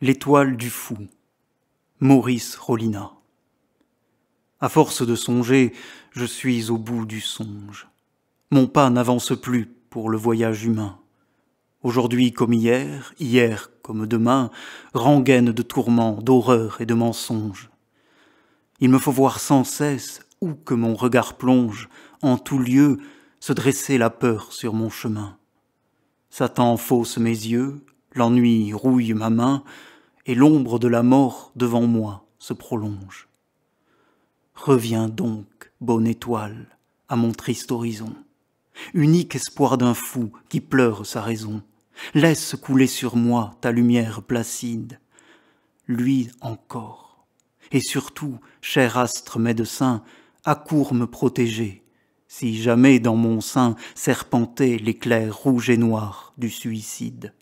L'étoile du fou. Maurice Rollina. À force de songer, je suis au bout du songe. Mon pas n'avance plus pour le voyage humain. Aujourd'hui comme hier, hier comme demain, rengaine de tourments, d'horreurs et de mensonges. Il me faut voir sans cesse, où que mon regard plonge, en tout lieu, se dresser la peur sur mon chemin. Satan fausse mes yeux, L'ennui rouille ma main, et l'ombre de la mort devant moi se prolonge. Reviens donc, bonne étoile, à mon triste horizon. Unique espoir d'un fou qui pleure sa raison, laisse couler sur moi ta lumière placide. Lui encore, et surtout, cher astre médecin, accours me protéger, si jamais dans mon sein serpentait l'éclair rouge et noir du suicide.